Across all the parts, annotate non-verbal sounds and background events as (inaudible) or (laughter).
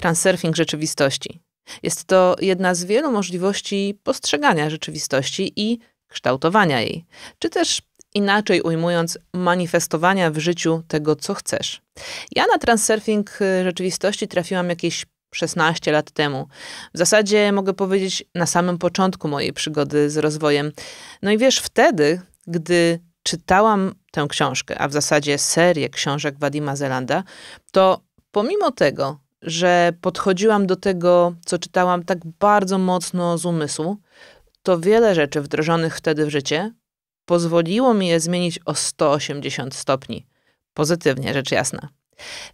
Transurfing rzeczywistości. Jest to jedna z wielu możliwości postrzegania rzeczywistości i kształtowania jej, czy też inaczej ujmując, manifestowania w życiu tego, co chcesz. Ja na transurfing y, rzeczywistości trafiłam jakieś 16 lat temu. W zasadzie mogę powiedzieć na samym początku mojej przygody z rozwojem. No i wiesz, wtedy, gdy czytałam tę książkę, a w zasadzie serię książek Wadima Zelanda, to pomimo tego, że podchodziłam do tego, co czytałam, tak bardzo mocno z umysłu, to wiele rzeczy wdrożonych wtedy w życie pozwoliło mi je zmienić o 180 stopni. Pozytywnie, rzecz jasna.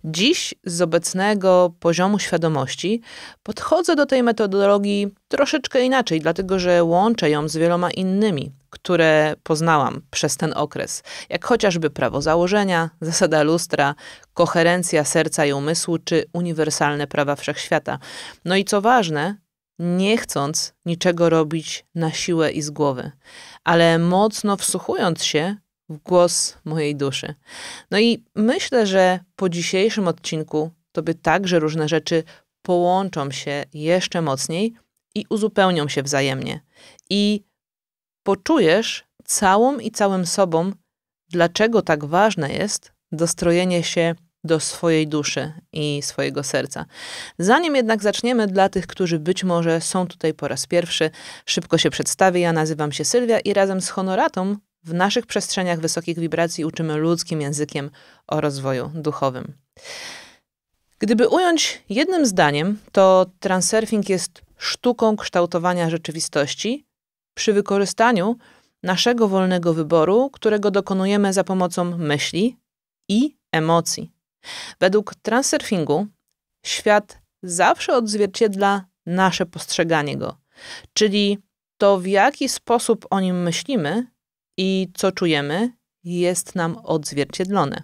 Dziś z obecnego poziomu świadomości podchodzę do tej metodologii troszeczkę inaczej, dlatego że łączę ją z wieloma innymi, które poznałam przez ten okres, jak chociażby prawo założenia, zasada lustra, koherencja serca i umysłu czy uniwersalne prawa wszechświata. No i co ważne, nie chcąc niczego robić na siłę i z głowy, ale mocno wsłuchując się w głos mojej duszy. No i myślę, że po dzisiejszym odcinku tobie także różne rzeczy połączą się jeszcze mocniej i uzupełnią się wzajemnie. I poczujesz całą i całym sobą, dlaczego tak ważne jest dostrojenie się do swojej duszy i swojego serca. Zanim jednak zaczniemy, dla tych, którzy być może są tutaj po raz pierwszy, szybko się przedstawię. Ja nazywam się Sylwia i razem z honoratą w naszych przestrzeniach wysokich wibracji uczymy ludzkim językiem o rozwoju duchowym. Gdyby ująć jednym zdaniem, to transurfing jest sztuką kształtowania rzeczywistości, przy wykorzystaniu naszego wolnego wyboru, którego dokonujemy za pomocą myśli i emocji. Według transurfingu świat zawsze odzwierciedla nasze postrzeganie go, czyli to w jaki sposób o nim myślimy i co czujemy jest nam odzwierciedlone.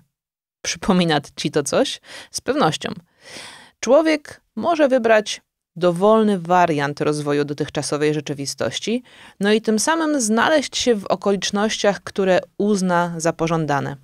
Przypomina ci to coś? Z pewnością. Człowiek może wybrać dowolny wariant rozwoju dotychczasowej rzeczywistości, no i tym samym znaleźć się w okolicznościach, które uzna za pożądane.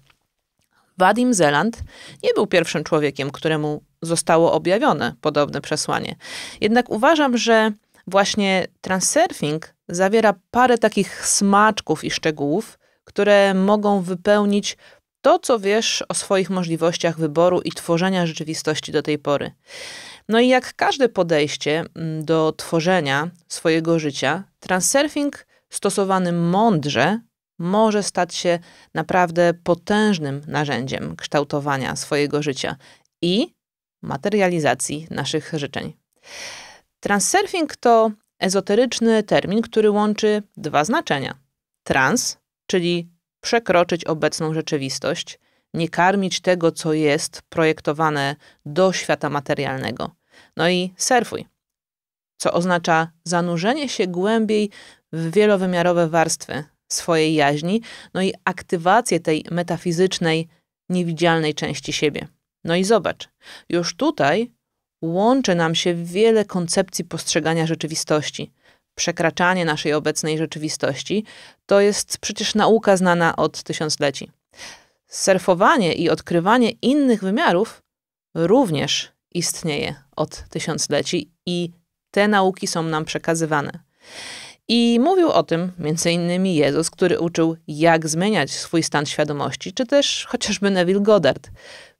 Wadim Zeland nie był pierwszym człowiekiem, któremu zostało objawione podobne przesłanie. Jednak uważam, że właśnie transurfing zawiera parę takich smaczków i szczegółów, które mogą wypełnić to, co wiesz o swoich możliwościach wyboru i tworzenia rzeczywistości do tej pory. No i jak każde podejście mm, do tworzenia swojego życia, transurfing stosowany mądrze może stać się naprawdę potężnym narzędziem kształtowania swojego życia i materializacji naszych życzeń. Transurfing to ezoteryczny termin, który łączy dwa znaczenia. Trans, czyli przekroczyć obecną rzeczywistość, nie karmić tego, co jest projektowane do świata materialnego. No i surfuj, co oznacza zanurzenie się głębiej w wielowymiarowe warstwy swojej jaźni, no i aktywację tej metafizycznej, niewidzialnej części siebie. No i zobacz, już tutaj łączy nam się wiele koncepcji postrzegania rzeczywistości przekraczanie naszej obecnej rzeczywistości, to jest przecież nauka znana od tysiącleci. Surfowanie i odkrywanie innych wymiarów również istnieje od tysiącleci i te nauki są nam przekazywane. I mówił o tym m.in. Jezus, który uczył, jak zmieniać swój stan świadomości, czy też chociażby Neville Goddard.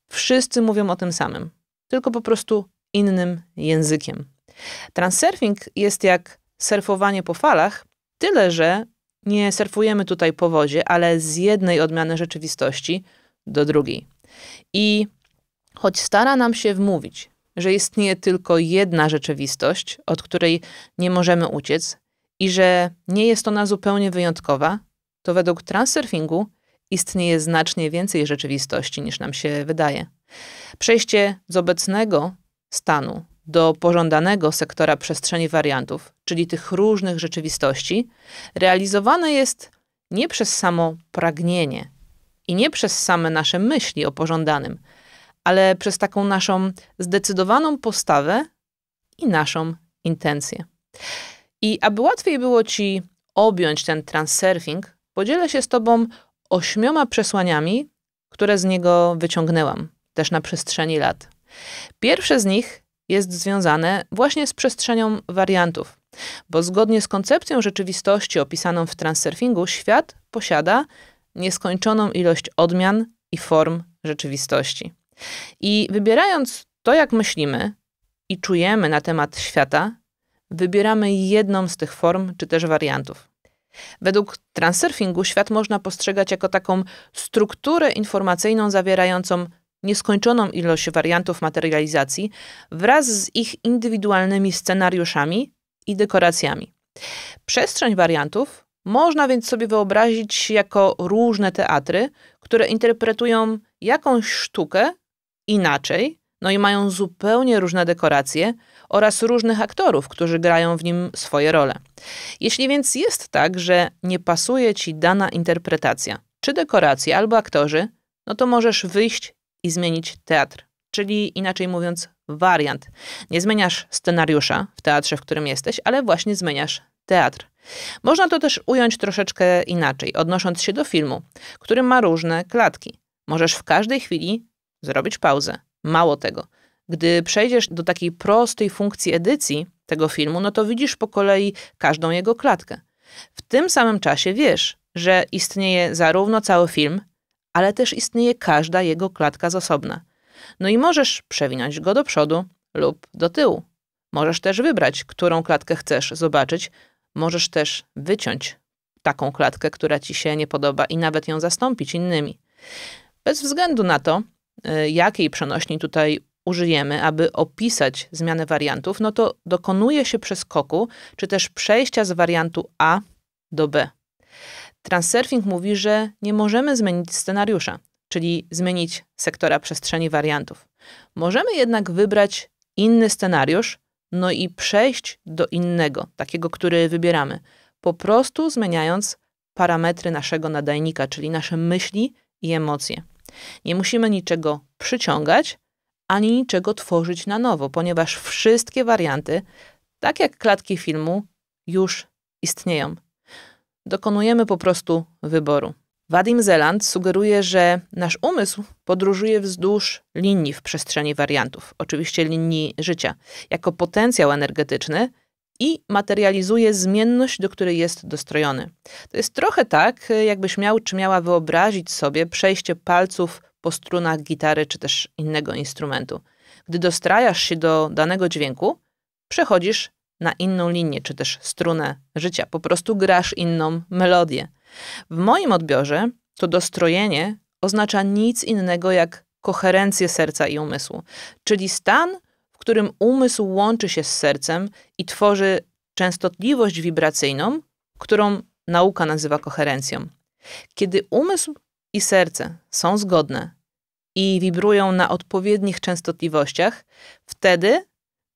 Wszyscy mówią o tym samym, tylko po prostu innym językiem. Transurfing jest jak surfowanie po falach, tyle że nie surfujemy tutaj po wodzie, ale z jednej odmiany rzeczywistości do drugiej. I choć stara nam się wmówić, że istnieje tylko jedna rzeczywistość, od której nie możemy uciec i że nie jest ona zupełnie wyjątkowa, to według transurfingu istnieje znacznie więcej rzeczywistości niż nam się wydaje. Przejście z obecnego stanu do pożądanego sektora przestrzeni wariantów, czyli tych różnych rzeczywistości, realizowane jest nie przez samo pragnienie i nie przez same nasze myśli o pożądanym, ale przez taką naszą zdecydowaną postawę i naszą intencję. I aby łatwiej było Ci objąć ten transurfing, podzielę się z Tobą ośmioma przesłaniami, które z niego wyciągnęłam, też na przestrzeni lat. Pierwsze z nich jest związane właśnie z przestrzenią wariantów. Bo zgodnie z koncepcją rzeczywistości opisaną w transurfingu, świat posiada nieskończoną ilość odmian i form rzeczywistości. I wybierając to, jak myślimy i czujemy na temat świata, wybieramy jedną z tych form czy też wariantów. Według transurfingu świat można postrzegać jako taką strukturę informacyjną zawierającą nieskończoną ilość wariantów materializacji wraz z ich indywidualnymi scenariuszami i dekoracjami. Przestrzeń wariantów można więc sobie wyobrazić jako różne teatry, które interpretują jakąś sztukę inaczej, no i mają zupełnie różne dekoracje oraz różnych aktorów, którzy grają w nim swoje role. Jeśli więc jest tak, że nie pasuje ci dana interpretacja, czy dekoracja, albo aktorzy, no to możesz wyjść i zmienić teatr, czyli inaczej mówiąc, wariant. Nie zmieniasz scenariusza w teatrze, w którym jesteś, ale właśnie zmieniasz teatr. Można to też ująć troszeczkę inaczej, odnosząc się do filmu, który ma różne klatki. Możesz w każdej chwili zrobić pauzę. Mało tego, gdy przejdziesz do takiej prostej funkcji edycji tego filmu, no to widzisz po kolei każdą jego klatkę. W tym samym czasie wiesz, że istnieje zarówno cały film, ale też istnieje każda jego klatka z osobna. No i możesz przewinąć go do przodu lub do tyłu. Możesz też wybrać, którą klatkę chcesz zobaczyć. Możesz też wyciąć taką klatkę, która ci się nie podoba i nawet ją zastąpić innymi. Bez względu na to, y, jakiej przenośni tutaj użyjemy, aby opisać zmianę wariantów, no to dokonuje się przeskoku czy też przejścia z wariantu A do B. Transurfing mówi, że nie możemy zmienić scenariusza, czyli zmienić sektora przestrzeni wariantów. Możemy jednak wybrać inny scenariusz, no i przejść do innego, takiego, który wybieramy, po prostu zmieniając parametry naszego nadajnika, czyli nasze myśli i emocje. Nie musimy niczego przyciągać, ani niczego tworzyć na nowo, ponieważ wszystkie warianty, tak jak klatki filmu, już istnieją dokonujemy po prostu wyboru. Wadim Zeland sugeruje, że nasz umysł podróżuje wzdłuż linii w przestrzeni wariantów, oczywiście linii życia, jako potencjał energetyczny i materializuje zmienność, do której jest dostrojony. To jest trochę tak, jakbyś miał czy miała wyobrazić sobie przejście palców po strunach gitary czy też innego instrumentu. Gdy dostrajasz się do danego dźwięku, przechodzisz na inną linię, czy też strunę życia. Po prostu grasz inną melodię. W moim odbiorze to dostrojenie oznacza nic innego jak koherencję serca i umysłu, czyli stan, w którym umysł łączy się z sercem i tworzy częstotliwość wibracyjną, którą nauka nazywa koherencją. Kiedy umysł i serce są zgodne i wibrują na odpowiednich częstotliwościach, wtedy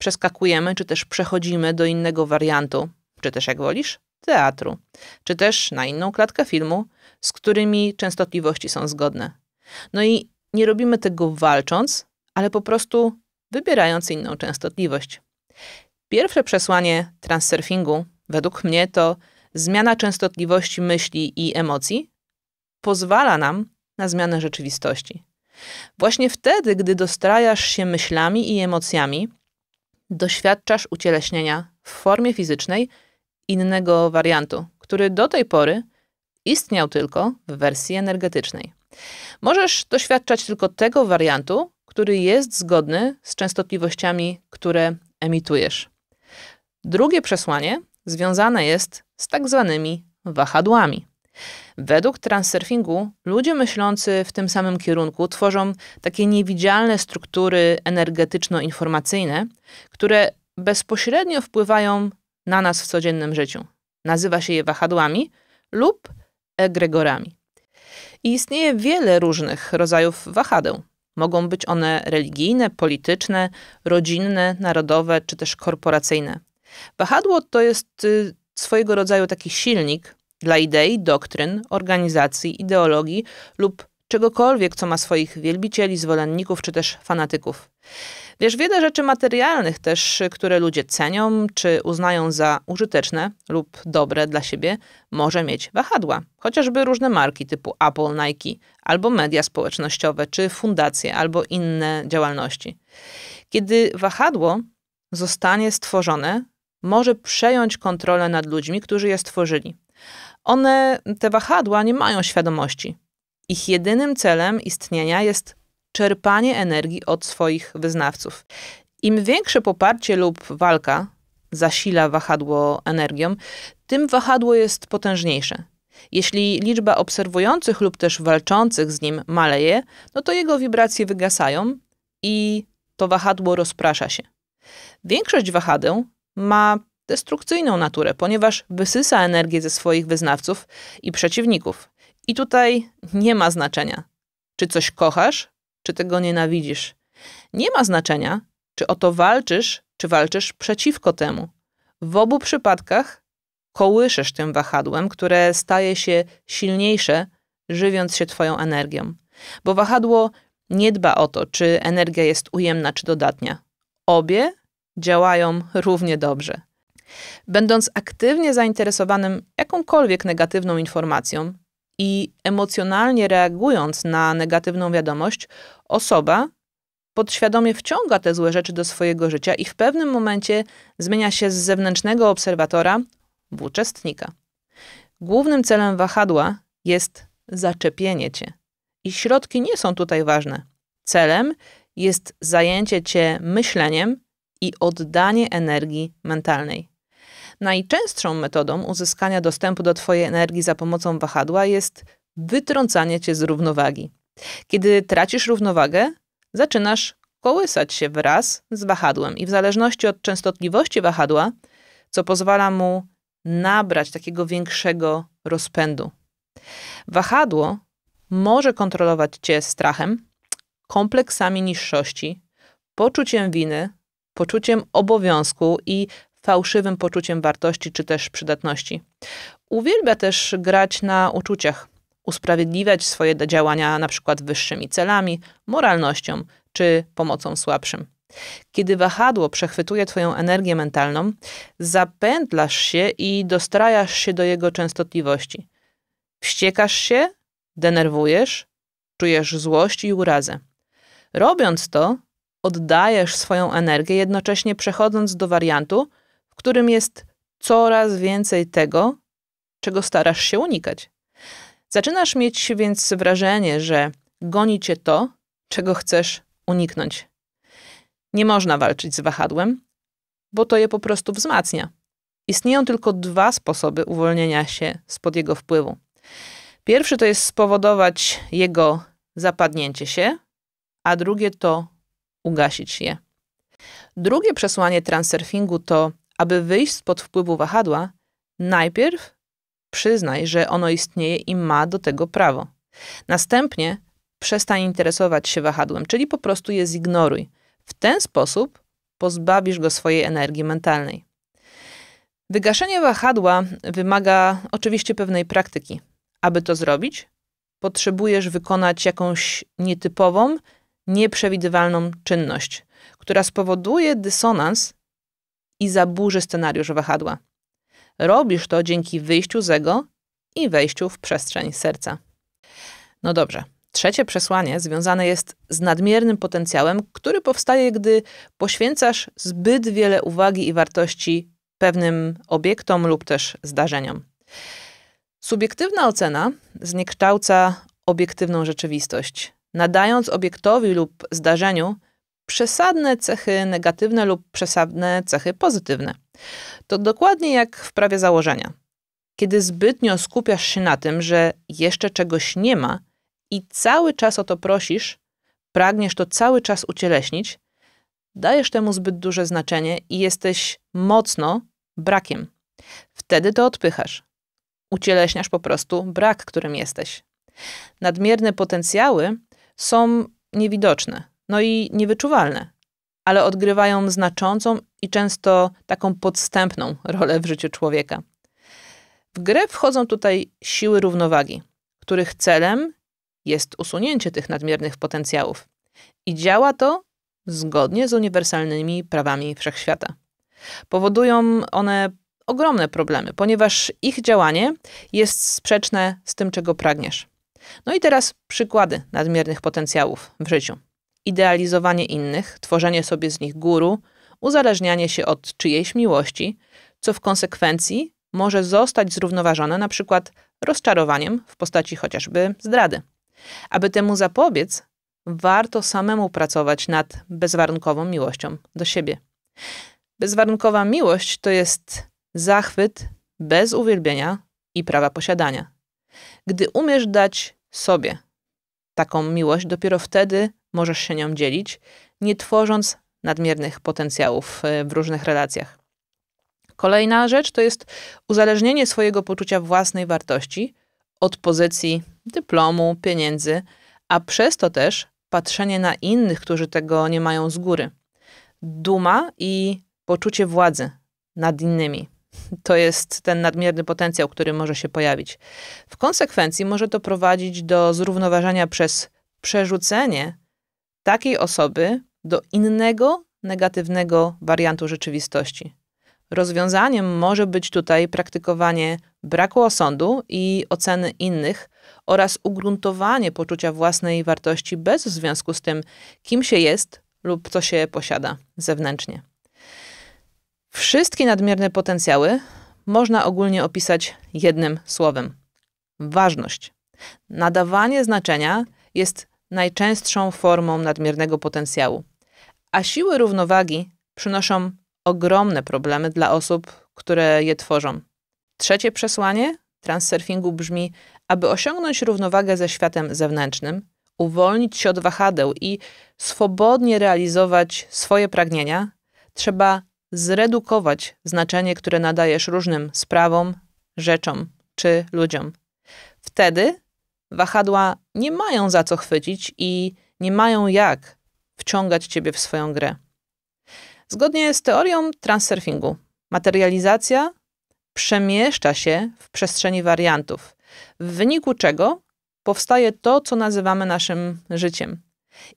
przeskakujemy czy też przechodzimy do innego wariantu, czy też jak wolisz, teatru, czy też na inną klatkę filmu, z którymi częstotliwości są zgodne. No i nie robimy tego walcząc, ale po prostu wybierając inną częstotliwość. Pierwsze przesłanie transurfingu, według mnie, to zmiana częstotliwości myśli i emocji pozwala nam na zmianę rzeczywistości. Właśnie wtedy, gdy dostrajasz się myślami i emocjami, doświadczasz ucieleśnienia w formie fizycznej innego wariantu, który do tej pory istniał tylko w wersji energetycznej. Możesz doświadczać tylko tego wariantu, który jest zgodny z częstotliwościami, które emitujesz. Drugie przesłanie związane jest z tak zwanymi wahadłami. Według transurfingu ludzie myślący w tym samym kierunku tworzą takie niewidzialne struktury energetyczno-informacyjne, które bezpośrednio wpływają na nas w codziennym życiu. Nazywa się je wahadłami lub egregorami. I istnieje wiele różnych rodzajów wahadeł. Mogą być one religijne, polityczne, rodzinne, narodowe czy też korporacyjne. Wahadło to jest y, swojego rodzaju taki silnik, dla idei, doktryn, organizacji, ideologii lub czegokolwiek, co ma swoich wielbicieli, zwolenników czy też fanatyków. Wiesz, wiele rzeczy materialnych też, które ludzie cenią czy uznają za użyteczne lub dobre dla siebie, może mieć wahadła. Chociażby różne marki typu Apple, Nike, albo media społecznościowe, czy fundacje, albo inne działalności. Kiedy wahadło zostanie stworzone, może przejąć kontrolę nad ludźmi, którzy je stworzyli. One, te wahadła, nie mają świadomości. Ich jedynym celem istnienia jest czerpanie energii od swoich wyznawców. Im większe poparcie lub walka zasila wahadło energią, tym wahadło jest potężniejsze. Jeśli liczba obserwujących lub też walczących z nim maleje, no to jego wibracje wygasają i to wahadło rozprasza się. Większość wahadeł ma destrukcyjną naturę, ponieważ wysysa energię ze swoich wyznawców i przeciwników. I tutaj nie ma znaczenia, czy coś kochasz, czy tego nienawidzisz. Nie ma znaczenia, czy o to walczysz, czy walczysz przeciwko temu. W obu przypadkach kołyszesz tym wahadłem, które staje się silniejsze, żywiąc się Twoją energią. Bo wahadło nie dba o to, czy energia jest ujemna, czy dodatnia. Obie działają równie dobrze. Będąc aktywnie zainteresowanym jakąkolwiek negatywną informacją i emocjonalnie reagując na negatywną wiadomość, osoba podświadomie wciąga te złe rzeczy do swojego życia i w pewnym momencie zmienia się z zewnętrznego obserwatora w uczestnika. Głównym celem wahadła jest zaczepienie cię. I środki nie są tutaj ważne. Celem jest zajęcie cię myśleniem i oddanie energii mentalnej. Najczęstszą metodą uzyskania dostępu do Twojej energii za pomocą wahadła jest wytrącanie Cię z równowagi. Kiedy tracisz równowagę, zaczynasz kołysać się wraz z wahadłem i w zależności od częstotliwości wahadła, co pozwala mu nabrać takiego większego rozpędu. Wahadło może kontrolować cię strachem, kompleksami niższości, poczuciem winy, poczuciem obowiązku i fałszywym poczuciem wartości czy też przydatności. Uwielbia też grać na uczuciach, usprawiedliwiać swoje działania na przykład wyższymi celami, moralnością czy pomocą słabszym. Kiedy wahadło przechwytuje Twoją energię mentalną, zapętlasz się i dostrajasz się do jego częstotliwości. Wściekasz się, denerwujesz, czujesz złość i urazę. Robiąc to, oddajesz swoją energię, jednocześnie przechodząc do wariantu, w którym jest coraz więcej tego, czego starasz się unikać. Zaczynasz mieć więc wrażenie, że goni cię to, czego chcesz uniknąć. Nie można walczyć z wahadłem, bo to je po prostu wzmacnia. Istnieją tylko dwa sposoby uwolnienia się spod jego wpływu. Pierwszy to jest spowodować jego zapadnięcie się, a drugie to ugasić je. Drugie przesłanie transurfingu to aby wyjść spod wpływu wahadła, najpierw przyznaj, że ono istnieje i ma do tego prawo. Następnie przestań interesować się wahadłem, czyli po prostu je zignoruj. W ten sposób pozbawisz go swojej energii mentalnej. Wygaszenie wahadła wymaga oczywiście pewnej praktyki. Aby to zrobić, potrzebujesz wykonać jakąś nietypową, nieprzewidywalną czynność, która spowoduje dysonans i zaburzy scenariusz wahadła. Robisz to dzięki wyjściu z ego i wejściu w przestrzeń serca. No dobrze. Trzecie przesłanie związane jest z nadmiernym potencjałem, który powstaje, gdy poświęcasz zbyt wiele uwagi i wartości pewnym obiektom lub też zdarzeniom. Subiektywna ocena zniekształca obiektywną rzeczywistość, nadając obiektowi lub zdarzeniu przesadne cechy negatywne lub przesadne cechy pozytywne. To dokładnie jak w prawie założenia. Kiedy zbytnio skupiasz się na tym, że jeszcze czegoś nie ma i cały czas o to prosisz, pragniesz to cały czas ucieleśnić, dajesz temu zbyt duże znaczenie i jesteś mocno brakiem. Wtedy to odpychasz. Ucieleśniasz po prostu brak, którym jesteś. Nadmierne potencjały są niewidoczne no i niewyczuwalne, ale odgrywają znaczącą i często taką podstępną rolę w życiu człowieka. W grę wchodzą tutaj siły równowagi, których celem jest usunięcie tych nadmiernych potencjałów. I działa to zgodnie z uniwersalnymi prawami wszechświata. Powodują one ogromne problemy, ponieważ ich działanie jest sprzeczne z tym, czego pragniesz. No i teraz przykłady nadmiernych potencjałów w życiu idealizowanie innych, tworzenie sobie z nich guru, uzależnianie się od czyjejś miłości, co w konsekwencji może zostać zrównoważone na przykład rozczarowaniem w postaci chociażby zdrady. Aby temu zapobiec, warto samemu pracować nad bezwarunkową miłością do siebie. Bezwarunkowa miłość to jest zachwyt bez uwielbienia i prawa posiadania. Gdy umiesz dać sobie taką miłość, dopiero wtedy możesz się nią dzielić, nie tworząc nadmiernych potencjałów e, w różnych relacjach. Kolejna rzecz to jest uzależnienie swojego poczucia własnej wartości od pozycji, dyplomu, pieniędzy, a przez to też patrzenie na innych, którzy tego nie mają z góry. Duma i poczucie władzy nad innymi. (laughs) To jest ten nadmierny potencjał, który może się pojawić. W konsekwencji może to prowadzić do zrównoważenia przez przerzucenie takiej osoby do innego negatywnego wariantu rzeczywistości. Rozwiązaniem może być tutaj praktykowanie braku osądu i oceny innych oraz ugruntowanie poczucia własnej wartości bez związku z tym, kim się jest lub co się posiada zewnętrznie. Wszystkie nadmierne potencjały można ogólnie opisać jednym słowem: ważność. Nadawanie znaczenia jest najczęstszą formą nadmiernego potencjału. A siły równowagi przynoszą ogromne problemy dla osób, które je tworzą. Trzecie przesłanie transsurfingu brzmi, aby osiągnąć równowagę ze światem zewnętrznym, uwolnić się od wahadeł i swobodnie realizować swoje pragnienia, trzeba zredukować znaczenie, które nadajesz różnym sprawom, rzeczom czy ludziom. Wtedy wahadła nie mają za co chwycić i nie mają jak wciągać ciebie w swoją grę. Zgodnie z teorią transurfingu, materializacja przemieszcza się w przestrzeni wariantów, w wyniku czego powstaje to, co nazywamy naszym życiem.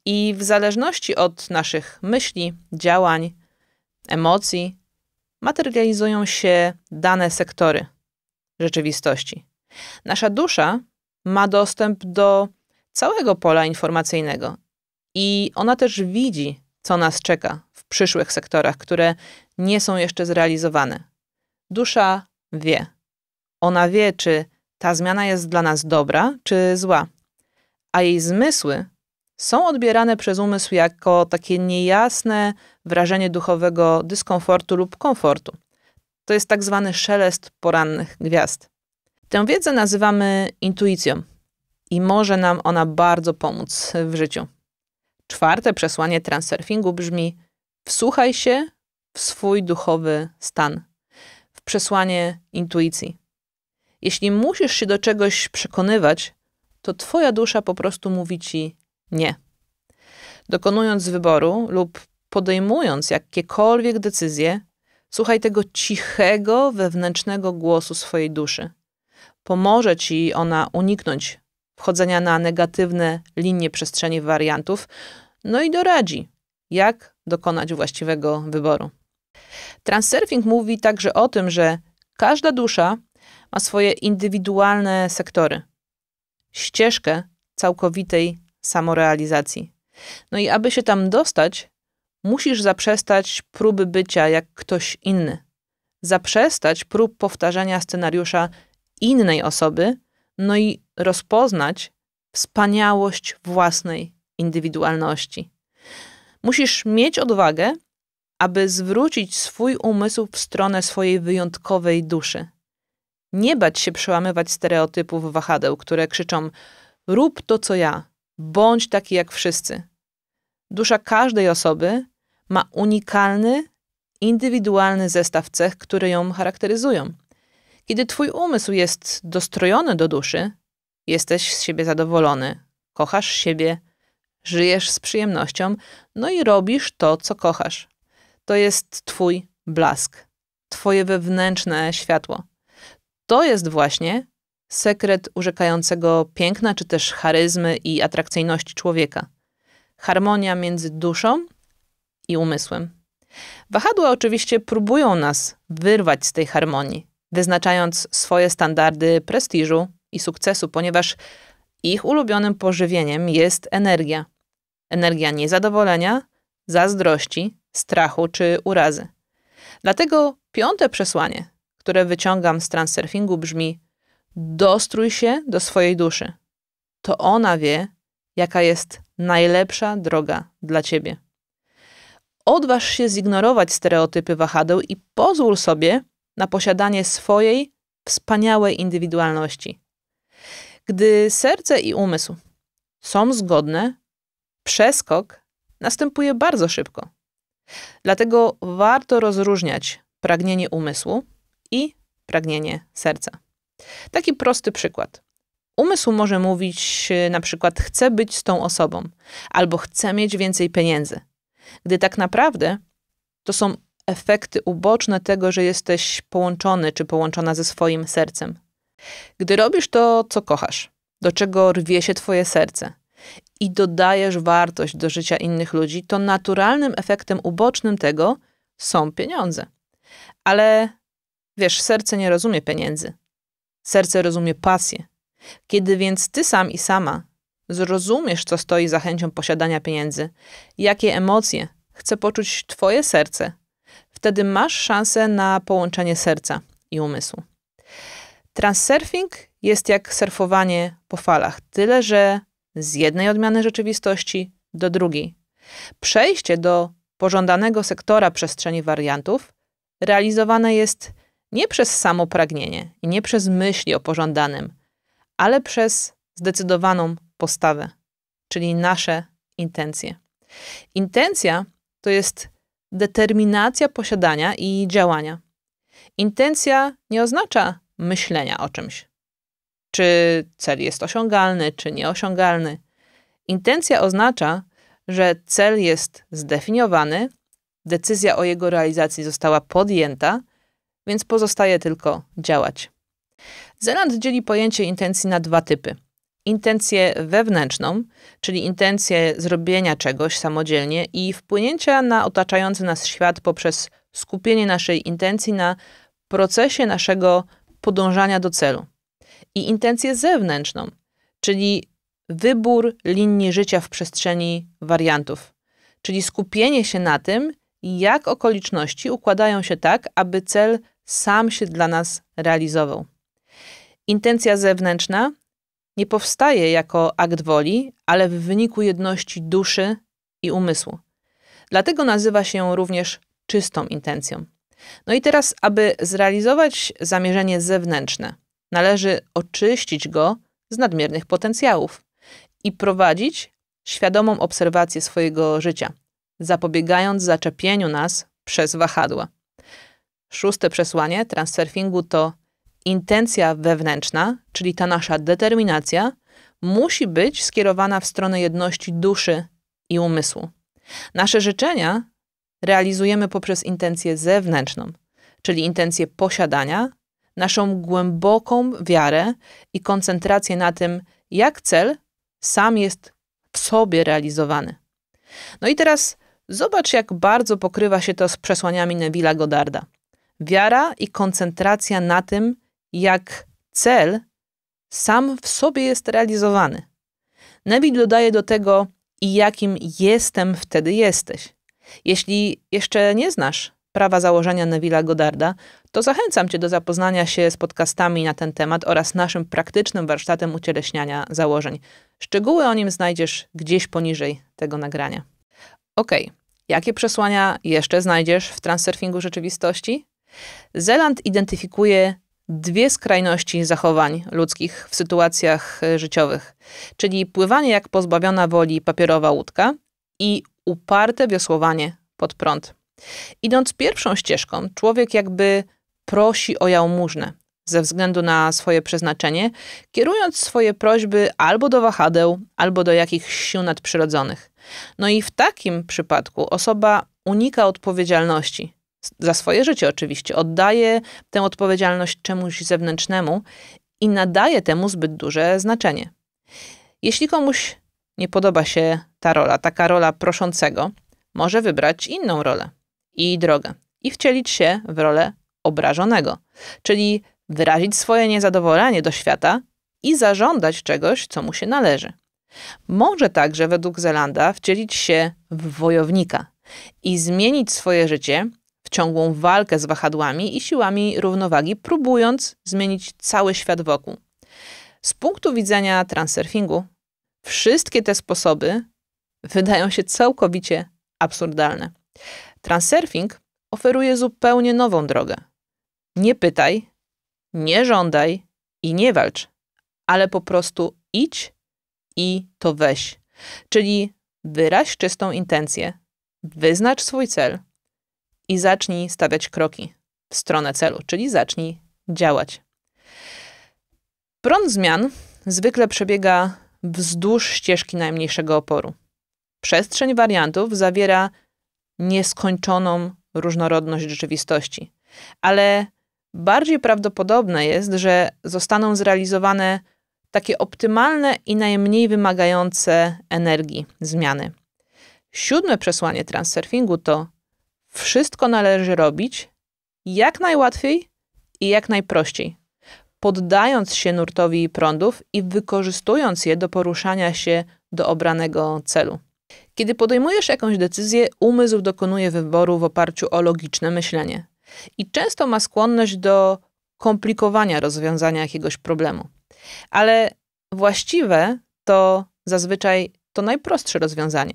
I w zależności od naszych myśli, działań, emocji, materializują się dane sektory rzeczywistości. Nasza dusza ma dostęp do całego pola informacyjnego i ona też widzi, co nas czeka w przyszłych sektorach, które nie są jeszcze zrealizowane. Dusza wie. Ona wie, czy ta zmiana jest dla nas dobra, czy zła. A jej zmysły są odbierane przez umysł jako takie niejasne wrażenie duchowego dyskomfortu lub komfortu. To jest tak zwany szelest porannych gwiazd. Tę wiedzę nazywamy intuicją i może nam ona bardzo pomóc w życiu. Czwarte przesłanie transurfingu brzmi: wsłuchaj się w swój duchowy stan, w przesłanie intuicji. Jeśli musisz się do czegoś przekonywać, to Twoja dusza po prostu mówi ci nie. Dokonując wyboru lub podejmując jakiekolwiek decyzje, słuchaj tego cichego wewnętrznego głosu swojej duszy Pomoże ci ona uniknąć wchodzenia na negatywne linie przestrzeni wariantów, no i doradzi, jak dokonać właściwego wyboru. Transurfing mówi także o tym, że każda dusza ma swoje indywidualne sektory, ścieżkę całkowitej samorealizacji. No i aby się tam dostać, musisz zaprzestać próby bycia jak ktoś inny, zaprzestać prób powtarzania scenariusza innej osoby, no i rozpoznać wspaniałość własnej indywidualności. Musisz mieć odwagę, aby zwrócić swój umysł w stronę swojej wyjątkowej duszy. Nie bać się przełamywać stereotypów wahadeł, które krzyczą: rób to, co ja, bądź taki jak wszyscy. Dusza każdej osoby ma unikalny, indywidualny zestaw cech, które ją charakteryzują. Kiedy twój umysł jest dostrojony do duszy, jesteś z siebie zadowolony, kochasz siebie, żyjesz z przyjemnością, no i robisz to, co kochasz. To jest twój blask, twoje wewnętrzne światło. To jest właśnie sekret urzekającego piękna czy też charyzmy i atrakcyjności człowieka. Harmonia między duszą i umysłem. Wahadła oczywiście próbują nas wyrwać z tej harmonii, wyznaczając swoje standardy prestiżu i sukcesu, ponieważ ich ulubionym pożywieniem jest energia. Energia niezadowolenia, zazdrości, strachu czy urazy. Dlatego piąte przesłanie, które wyciągam z transurfingu brzmi: dostrój się do swojej duszy. To ona wie, jaka jest najlepsza droga dla ciebie. Odważ się zignorować stereotypy wahadeł i pozwól sobie na posiadanie swojej wspaniałej indywidualności. Gdy serce i umysł są zgodne, przeskok następuje bardzo szybko. Dlatego warto rozróżniać pragnienie umysłu i pragnienie serca. Taki prosty przykład. Umysł może mówić na przykład chcę być z tą osobą albo chcę mieć więcej pieniędzy, gdy tak naprawdę to są efekty uboczne tego, że jesteś połączony czy połączona ze swoim sercem. Gdy robisz to, co kochasz, do czego rwie się Twoje serce i dodajesz wartość do życia innych ludzi, to naturalnym efektem ubocznym tego są pieniądze. Ale wiesz, serce nie rozumie pieniędzy. Serce rozumie pasję. Kiedy więc ty sam i sama zrozumiesz, co stoi za chęcią posiadania pieniędzy, jakie emocje chce poczuć Twoje serce, wtedy masz szansę na połączenie serca i umysłu. Transsurfing jest jak surfowanie po falach, tyle że z jednej odmiany rzeczywistości do drugiej. Przejście do pożądanego sektora przestrzeni wariantów realizowane jest nie przez samo pragnienie i nie przez myśli o pożądanym, ale przez zdecydowaną postawę, czyli nasze intencje. Intencja to jest determinacja posiadania i działania. Intencja nie oznacza myślenia o czymś. Czy cel jest osiągalny, czy nieosiągalny. Intencja oznacza, że cel jest zdefiniowany, decyzja o jego realizacji została podjęta, więc pozostaje tylko działać. Zeland dzieli pojęcie intencji na dwa typy intencję wewnętrzną, czyli intencję zrobienia czegoś samodzielnie i wpłynięcia na otaczający nas świat poprzez skupienie naszej intencji na procesie naszego podążania do celu. I intencję zewnętrzną, czyli wybór linii życia w przestrzeni wariantów, czyli skupienie się na tym, jak okoliczności układają się tak, aby cel sam się dla nas realizował. Intencja zewnętrzna nie powstaje jako akt woli, ale w wyniku jedności duszy i umysłu. Dlatego nazywa się ją również czystą intencją. No i teraz, aby zrealizować zamierzenie zewnętrzne, należy oczyścić go z nadmiernych potencjałów i prowadzić świadomą obserwację swojego życia, zapobiegając zaczepieniu nas przez wahadła. Szóste przesłanie transurfingu to intencja wewnętrzna, czyli ta nasza determinacja, musi być skierowana w stronę jedności duszy i umysłu. Nasze życzenia realizujemy poprzez intencję zewnętrzną, czyli intencję posiadania, naszą głęboką wiarę i koncentrację na tym, jak cel sam jest w sobie realizowany. No i teraz zobacz, jak bardzo pokrywa się to z przesłaniami Neville'a Godarda. Wiara i koncentracja na tym, jak cel sam w sobie jest realizowany. Neville dodaje do tego i jakim jestem wtedy jesteś. Jeśli jeszcze nie znasz prawa założenia Neville'a Godarda, to zachęcam Cię do zapoznania się z podcastami na ten temat oraz naszym praktycznym warsztatem ucieleśniania założeń. Szczegóły o nim znajdziesz gdzieś poniżej tego nagrania. Ok, jakie przesłania jeszcze znajdziesz w transurfingu rzeczywistości? Zeland identyfikuje dwie skrajności zachowań ludzkich w sytuacjach e, życiowych, czyli pływanie jak pozbawiona woli papierowa łódka i uparte wiosłowanie pod prąd. Idąc pierwszą ścieżką, człowiek jakby prosi o jałmużnę ze względu na swoje przeznaczenie, kierując swoje prośby albo do wahadeł, albo do jakichś sił nadprzyrodzonych. No i w takim przypadku osoba unika odpowiedzialności, za swoje życie oczywiście, oddaje tę odpowiedzialność czemuś zewnętrznemu i nadaje temu zbyt duże znaczenie. Jeśli komuś nie podoba się ta rola, taka rola proszącego, może wybrać inną rolę i drogę i wcielić się w rolę obrażonego, czyli wyrazić swoje niezadowolenie do świata i zażądać czegoś, co mu się należy. Może także według Zelanda wcielić się w wojownika i zmienić swoje życie ciągłą walkę z wahadłami i siłami równowagi, próbując zmienić cały świat wokół. Z punktu widzenia transurfingu, wszystkie te sposoby wydają się całkowicie absurdalne. Transurfing oferuje zupełnie nową drogę. Nie pytaj, nie żądaj i nie walcz, ale po prostu idź i to weź. Czyli wyraź czystą intencję, wyznacz swój cel – i zacznij stawiać kroki w stronę celu, czyli zacznij działać. Prąd zmian zwykle przebiega wzdłuż ścieżki najmniejszego oporu. Przestrzeń wariantów zawiera nieskończoną różnorodność rzeczywistości, ale bardziej prawdopodobne jest, że zostaną zrealizowane takie optymalne i najmniej wymagające energii zmiany. Siódme przesłanie transurfingu to wszystko należy robić jak najłatwiej i jak najprościej, poddając się nurtowi prądów i wykorzystując je do poruszania się do obranego celu. Kiedy podejmujesz jakąś decyzję, umysł dokonuje wyboru w oparciu o logiczne myślenie i często ma skłonność do komplikowania rozwiązania jakiegoś problemu. Ale właściwe to zazwyczaj to najprostsze rozwiązanie.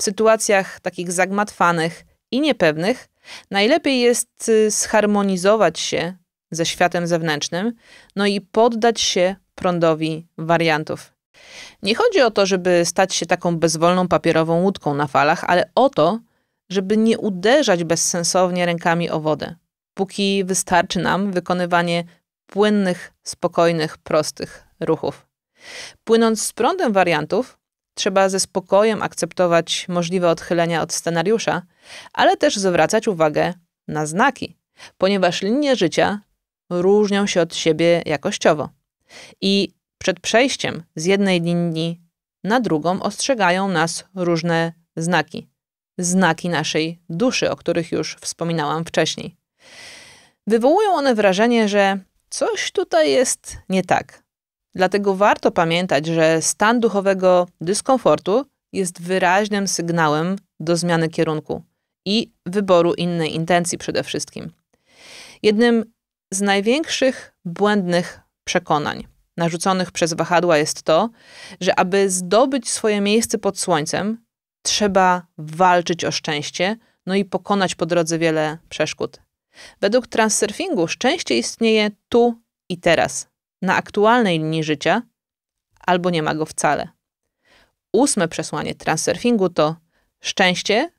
W sytuacjach takich zagmatwanych, i niepewnych, najlepiej jest y, zharmonizować się ze światem zewnętrznym, no i poddać się prądowi wariantów. Nie chodzi o to, żeby stać się taką bezwolną papierową łódką na falach, ale o to, żeby nie uderzać bezsensownie rękami o wodę, póki wystarczy nam wykonywanie płynnych, spokojnych, prostych ruchów. Płynąc z prądem wariantów, trzeba ze spokojem akceptować możliwe odchylenia od scenariusza, ale też zwracać uwagę na znaki, ponieważ linie życia różnią się od siebie jakościowo. I przed przejściem z jednej linii na drugą ostrzegają nas różne znaki. Znaki naszej duszy, o których już wspominałam wcześniej. Wywołują one wrażenie, że coś tutaj jest nie tak, Dlatego warto pamiętać, że stan duchowego dyskomfortu jest wyraźnym sygnałem do zmiany kierunku i wyboru innej intencji przede wszystkim. Jednym z największych błędnych przekonań narzuconych przez wahadła jest to, że aby zdobyć swoje miejsce pod słońcem, trzeba walczyć o szczęście, no i pokonać po drodze wiele przeszkód. Według transurfingu szczęście istnieje tu i teraz, na aktualnej linii życia, albo nie ma go wcale. Ósme przesłanie transurfingu to szczęście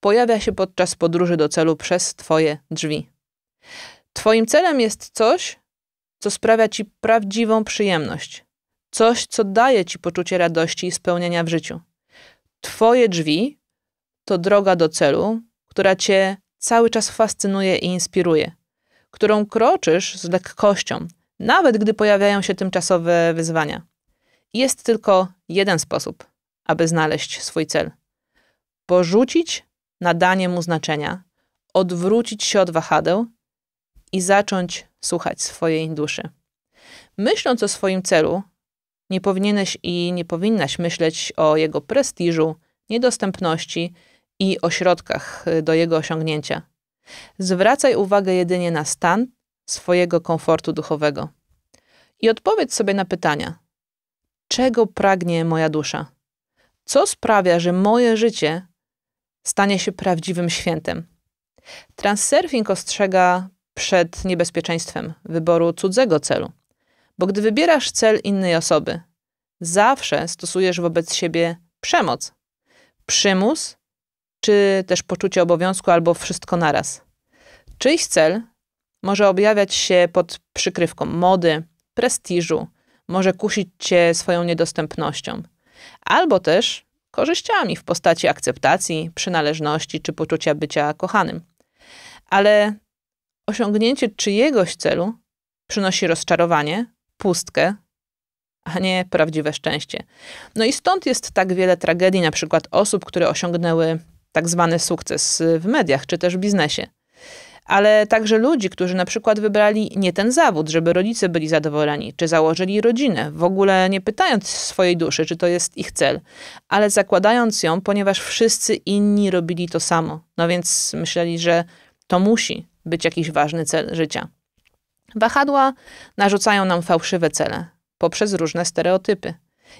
pojawia się podczas podróży do celu przez Twoje drzwi. Twoim celem jest coś, co sprawia Ci prawdziwą przyjemność, coś, co daje Ci poczucie radości i spełnienia w życiu. Twoje drzwi to droga do celu, która Cię cały czas fascynuje i inspiruje, którą kroczysz z lekkością, nawet gdy pojawiają się tymczasowe wyzwania. Jest tylko jeden sposób, aby znaleźć swój cel: porzucić nadanie mu znaczenia, odwrócić się od wahadeł i zacząć słuchać swojej duszy. Myśląc o swoim celu, nie powinieneś i nie powinnaś myśleć o jego prestiżu, niedostępności i o środkach do jego osiągnięcia. Zwracaj uwagę jedynie na stan swojego komfortu duchowego. I odpowiedz sobie na pytania: czego pragnie moja dusza? Co sprawia, że moje życie stanie się prawdziwym świętem? Transurfing ostrzega przed niebezpieczeństwem wyboru cudzego celu, bo gdy wybierasz cel innej osoby, zawsze stosujesz wobec siebie przemoc, przymus, czy też poczucie obowiązku albo wszystko naraz. Czyjś cel może objawiać się pod przykrywką mody, prestiżu, może kusić cię swoją niedostępnością, albo też korzyściami w postaci akceptacji, przynależności czy poczucia bycia kochanym. Ale osiągnięcie czyjegoś celu przynosi rozczarowanie, pustkę, a nie prawdziwe szczęście. No i stąd jest tak wiele tragedii, na przykład osób, które osiągnęły tak zwany sukces w mediach czy też w biznesie ale także ludzi, którzy na przykład wybrali nie ten zawód, żeby rodzice byli zadowoleni, czy założyli rodzinę, w ogóle nie pytając swojej duszy, czy to jest ich cel, ale zakładając ją, ponieważ wszyscy inni robili to samo. No więc myśleli, że to musi być jakiś ważny cel życia. Wahadła narzucają nam fałszywe cele poprzez różne stereotypy.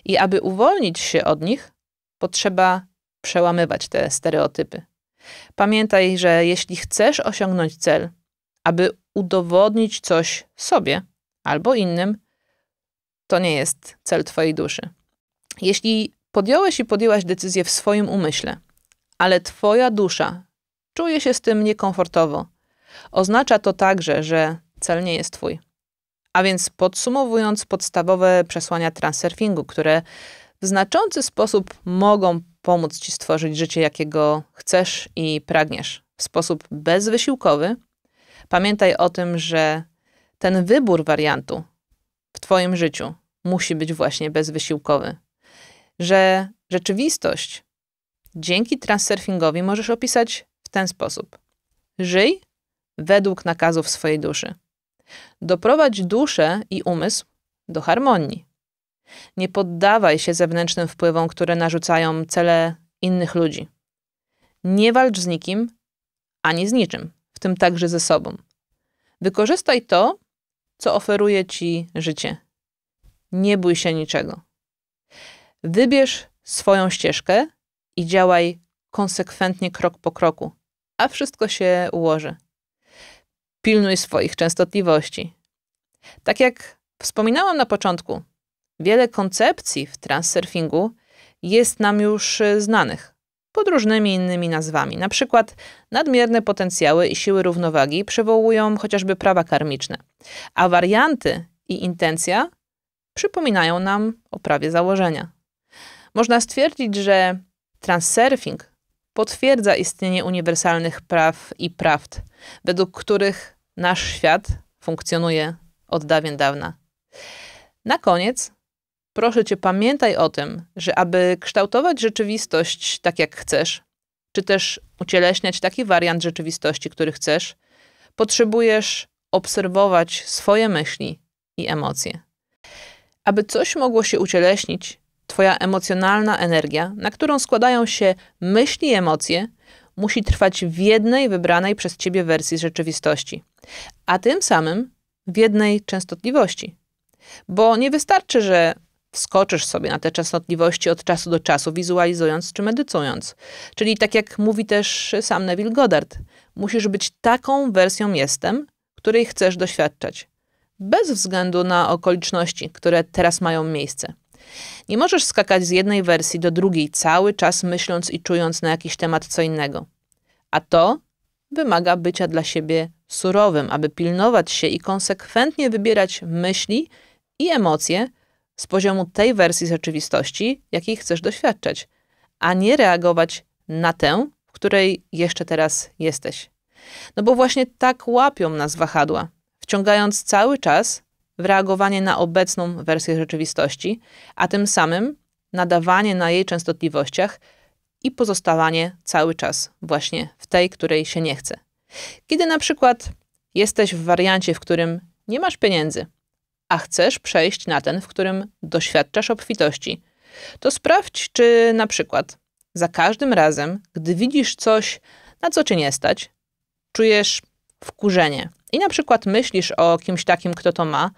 I aby uwolnić się od nich, potrzeba przełamywać te stereotypy. Pamiętaj, że jeśli chcesz osiągnąć cel, aby udowodnić coś sobie albo innym, to nie jest cel Twojej duszy. Jeśli podjąłeś i podjęłaś decyzję w swoim umyśle, ale Twoja dusza czuje się z tym niekomfortowo, oznacza to także, że cel nie jest Twój. A więc podsumowując podstawowe przesłania transurfingu, które w znaczący sposób mogą pomóc ci stworzyć życie, jakiego chcesz i pragniesz w sposób bezwysiłkowy. Pamiętaj o tym, że ten wybór wariantu w Twoim życiu musi być właśnie bezwysiłkowy. Że rzeczywistość dzięki transurfingowi możesz opisać w ten sposób. Żyj według nakazów swojej duszy. Doprowadź duszę i umysł do harmonii. Nie poddawaj się zewnętrznym wpływom, które narzucają cele innych ludzi. Nie walcz z nikim ani z niczym, w tym także ze sobą. Wykorzystaj to, co oferuje ci życie. Nie bój się niczego. Wybierz swoją ścieżkę i działaj konsekwentnie krok po kroku, a wszystko się ułoży. Pilnuj swoich częstotliwości. Tak jak wspominałam na początku, Wiele koncepcji w transurfingu jest nam już e, znanych pod różnymi innymi nazwami. Na przykład nadmierne potencjały i siły równowagi przywołują chociażby prawa karmiczne, a warianty i intencja przypominają nam o prawie założenia. Można stwierdzić, że transurfing potwierdza istnienie uniwersalnych praw i prawd, według których nasz świat funkcjonuje od dawien dawna. Na koniec Proszę cię, pamiętaj o tym, że aby kształtować rzeczywistość tak, jak chcesz, czy też ucieleśniać taki wariant rzeczywistości, który chcesz, potrzebujesz obserwować swoje myśli i emocje. Aby coś mogło się ucieleśnić, Twoja emocjonalna energia, na którą składają się myśli i emocje, musi trwać w jednej wybranej przez Ciebie wersji rzeczywistości, a tym samym w jednej częstotliwości. Bo nie wystarczy, że Wskoczysz sobie na te częstotliwości od czasu do czasu, wizualizując czy medytując. Czyli tak jak mówi też sam Neville Goddard, musisz być taką wersją jestem, której chcesz doświadczać. Bez względu na okoliczności, które teraz mają miejsce. Nie możesz skakać z jednej wersji do drugiej cały czas myśląc i czując na jakiś temat co innego. A to wymaga bycia dla siebie surowym, aby pilnować się i konsekwentnie wybierać myśli i emocje, z poziomu tej wersji rzeczywistości, jakiej chcesz doświadczać, a nie reagować na tę, w której jeszcze teraz jesteś. No bo właśnie tak łapią nas wahadła, wciągając cały czas w reagowanie na obecną wersję rzeczywistości, a tym samym nadawanie na jej częstotliwościach i pozostawanie cały czas właśnie w tej, której się nie chce. Kiedy na przykład jesteś w wariancie, w którym nie masz pieniędzy, a chcesz przejść na ten, w którym doświadczasz obfitości, to sprawdź, czy na przykład za każdym razem, gdy widzisz coś, na co cię nie stać, czujesz wkurzenie i na przykład myślisz o kimś takim, kto to ma,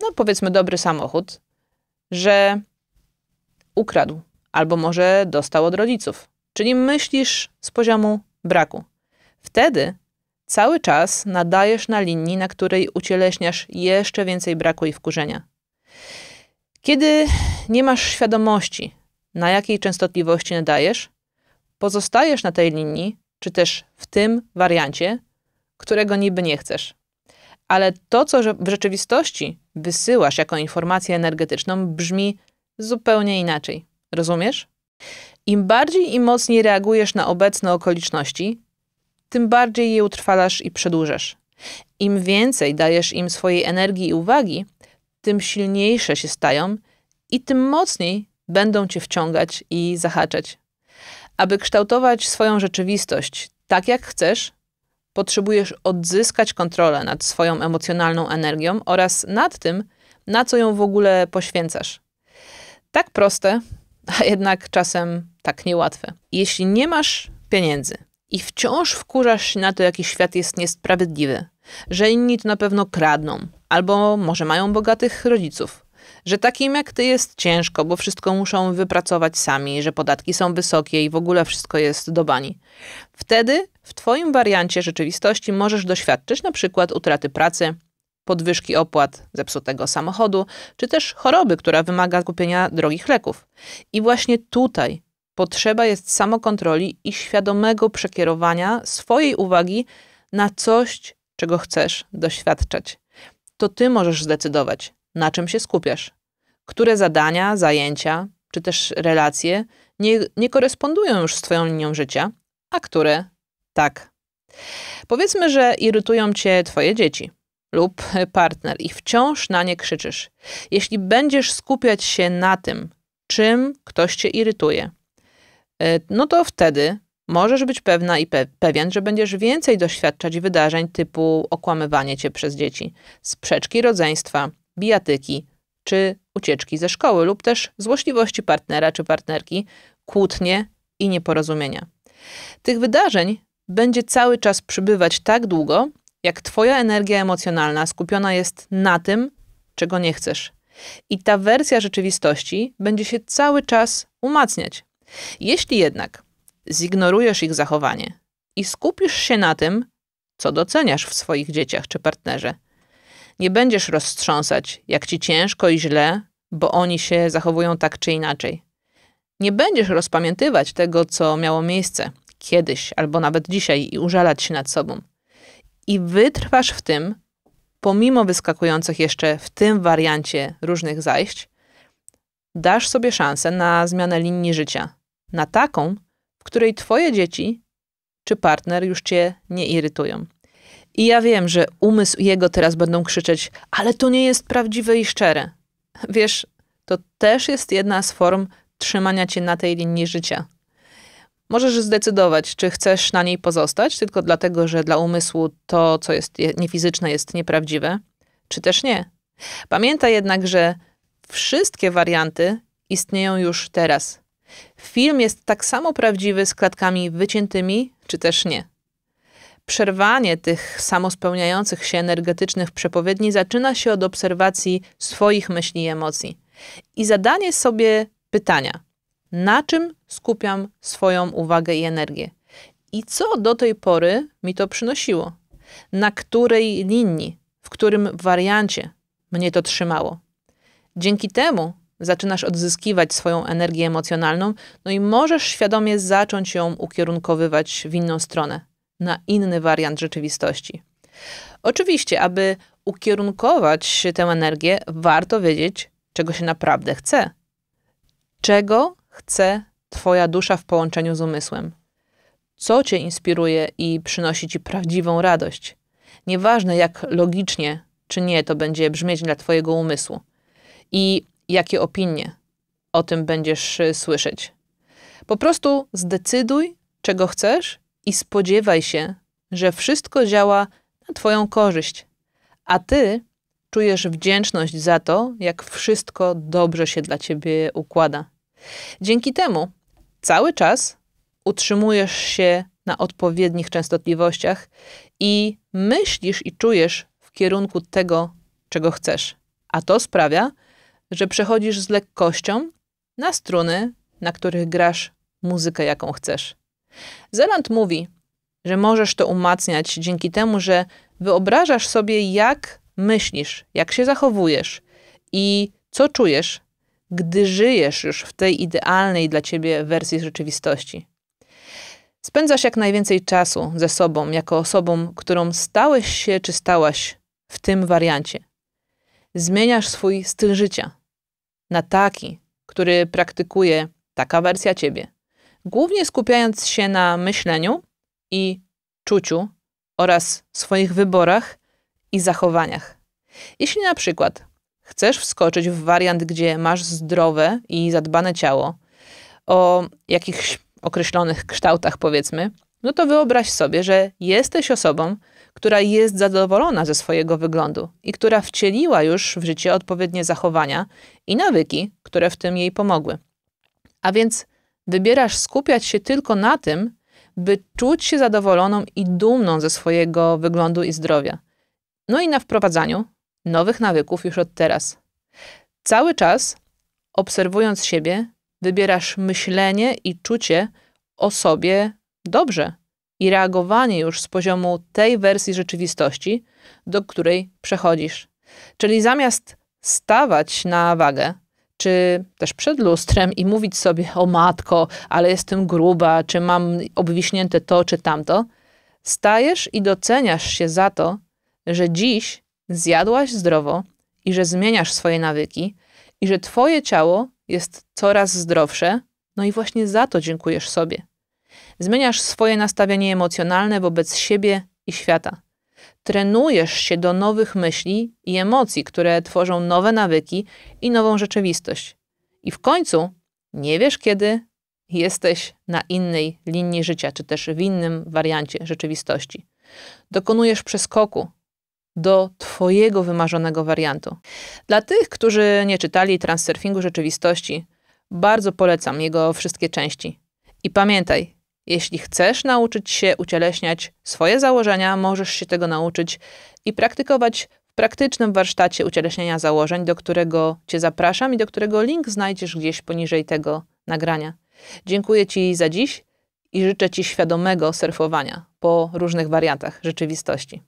no powiedzmy dobry samochód, że ukradł albo może dostał od rodziców. Czyli myślisz z poziomu braku. Wtedy Cały czas nadajesz na linii, na której ucieleśniasz jeszcze więcej braku i wkurzenia. Kiedy nie masz świadomości, na jakiej częstotliwości nadajesz, pozostajesz na tej linii, czy też w tym wariancie, którego niby nie chcesz. Ale to, co w rzeczywistości wysyłasz jako informację energetyczną, brzmi zupełnie inaczej. Rozumiesz? Im bardziej i mocniej reagujesz na obecne okoliczności, tym bardziej je utrwalasz i przedłużasz. Im więcej dajesz im swojej energii i uwagi, tym silniejsze się stają i tym mocniej będą cię wciągać i zahaczać. Aby kształtować swoją rzeczywistość tak, jak chcesz, potrzebujesz odzyskać kontrolę nad swoją emocjonalną energią oraz nad tym, na co ją w ogóle poświęcasz. Tak proste, a jednak czasem tak niełatwe. Jeśli nie masz pieniędzy, i wciąż wkurzasz się na to, jaki świat jest niesprawiedliwy, że inni to na pewno kradną, albo może mają bogatych rodziców, że takim jak ty jest ciężko, bo wszystko muszą wypracować sami, że podatki są wysokie i w ogóle wszystko jest do bani. Wtedy w twoim wariancie rzeczywistości możesz doświadczyć na przykład utraty pracy, podwyżki opłat, zepsutego samochodu, czy też choroby, która wymaga kupienia drogich leków. I właśnie tutaj Potrzeba jest samokontroli i świadomego przekierowania swojej uwagi na coś, czego chcesz doświadczać. To ty możesz zdecydować, na czym się skupiasz, które zadania, zajęcia czy też relacje nie, nie korespondują już z Twoją linią życia, a które tak. Powiedzmy, że irytują cię Twoje dzieci lub partner i wciąż na nie krzyczysz. Jeśli będziesz skupiać się na tym, czym ktoś cię irytuje, E, no to wtedy możesz być pewna i pe pewien, że będziesz więcej doświadczać wydarzeń typu okłamywanie cię przez dzieci, sprzeczki rodzeństwa, bijatyki czy ucieczki ze szkoły lub też złośliwości partnera czy partnerki, kłótnie i nieporozumienia. Tych wydarzeń będzie cały czas przybywać tak długo, jak Twoja energia emocjonalna skupiona jest na tym, czego nie chcesz. I ta wersja rzeczywistości będzie się cały czas umacniać. Jeśli jednak zignorujesz ich zachowanie i skupisz się na tym, co doceniasz w swoich dzieciach czy partnerze, nie będziesz roztrząsać, jak ci ciężko i źle, bo oni się zachowują tak czy inaczej. Nie będziesz rozpamiętywać tego, co miało miejsce kiedyś albo nawet dzisiaj i użalać się nad sobą. I wytrwasz w tym, pomimo wyskakujących jeszcze w tym wariancie różnych zajść, dasz sobie szansę na zmianę linii życia, na taką, w której twoje dzieci czy partner już cię nie irytują. I ja wiem, że umysł jego teraz będą krzyczeć, ale to nie jest prawdziwe i szczere. Wiesz, to też jest jedna z form trzymania cię na tej linii życia. Możesz zdecydować, czy chcesz na niej pozostać, tylko dlatego, że dla umysłu to, co jest niefizyczne, jest nieprawdziwe, czy też nie. Pamiętaj jednak, że wszystkie warianty istnieją już teraz. Film jest tak samo prawdziwy z klatkami wyciętymi, czy też nie. Przerwanie tych samospełniających się energetycznych przepowiedni zaczyna się od obserwacji swoich myśli i emocji i zadanie sobie pytania: na czym skupiam swoją uwagę i energię? I co do tej pory mi to przynosiło? Na której linii, w którym wariancie mnie to trzymało? Dzięki temu zaczynasz odzyskiwać swoją energię emocjonalną, no i możesz świadomie zacząć ją ukierunkowywać w inną stronę, na inny wariant rzeczywistości. Oczywiście, aby ukierunkować tę energię, warto wiedzieć, czego się naprawdę chce. Czego chce Twoja dusza w połączeniu z umysłem? Co Cię inspiruje i przynosi Ci prawdziwą radość? Nieważne, jak logicznie czy nie to będzie brzmieć dla Twojego umysłu. I jakie opinie o tym będziesz y, słyszeć. Po prostu zdecyduj, czego chcesz i spodziewaj się, że wszystko działa na Twoją korzyść, a Ty czujesz wdzięczność za to, jak wszystko dobrze się dla Ciebie układa. Dzięki temu cały czas utrzymujesz się na odpowiednich częstotliwościach i myślisz i czujesz w kierunku tego, czego chcesz. A to sprawia, że przechodzisz z lekkością na struny, na których grasz muzykę, jaką chcesz. Zeland mówi, że możesz to umacniać dzięki temu, że wyobrażasz sobie, jak myślisz, jak się zachowujesz i co czujesz, gdy żyjesz już w tej idealnej dla ciebie wersji rzeczywistości. Spędzasz jak najwięcej czasu ze sobą, jako osobą, którą stałeś się czy stałaś w tym wariancie. Zmieniasz swój styl życia, na taki, który praktykuje taka wersja ciebie, głównie skupiając się na myśleniu i czuciu oraz swoich wyborach i zachowaniach. Jeśli na przykład chcesz wskoczyć w wariant, gdzie masz zdrowe i zadbane ciało o jakichś określonych kształtach, powiedzmy, no to wyobraź sobie, że jesteś osobą, która jest zadowolona ze swojego wyglądu i która wcieliła już w życie odpowiednie zachowania i nawyki, które w tym jej pomogły. A więc wybierasz skupiać się tylko na tym, by czuć się zadowoloną i dumną ze swojego wyglądu i zdrowia. No i na wprowadzaniu nowych nawyków już od teraz. Cały czas, obserwując siebie, wybierasz myślenie i czucie o sobie dobrze, i reagowanie już z poziomu tej wersji rzeczywistości, do której przechodzisz. Czyli zamiast stawać na wagę, czy też przed lustrem i mówić sobie: O matko, ale jestem gruba, czy mam obwiśnięte to, czy tamto, stajesz i doceniasz się za to, że dziś zjadłaś zdrowo i że zmieniasz swoje nawyki i że Twoje ciało jest coraz zdrowsze, no i właśnie za to dziękujesz sobie. Zmieniasz swoje nastawienie emocjonalne wobec siebie i świata. Trenujesz się do nowych myśli i emocji, które tworzą nowe nawyki i nową rzeczywistość. I w końcu nie wiesz kiedy jesteś na innej linii życia, czy też w innym wariancie rzeczywistości. Dokonujesz przeskoku do Twojego wymarzonego wariantu. Dla tych, którzy nie czytali Transurfingu Rzeczywistości, bardzo polecam jego wszystkie części. I pamiętaj, jeśli chcesz nauczyć się ucieleśniać swoje założenia, możesz się tego nauczyć i praktykować w praktycznym warsztacie ucieleśnienia założeń, do którego Cię zapraszam i do którego link znajdziesz gdzieś poniżej tego nagrania. Dziękuję Ci za dziś i życzę Ci świadomego surfowania po różnych wariantach rzeczywistości.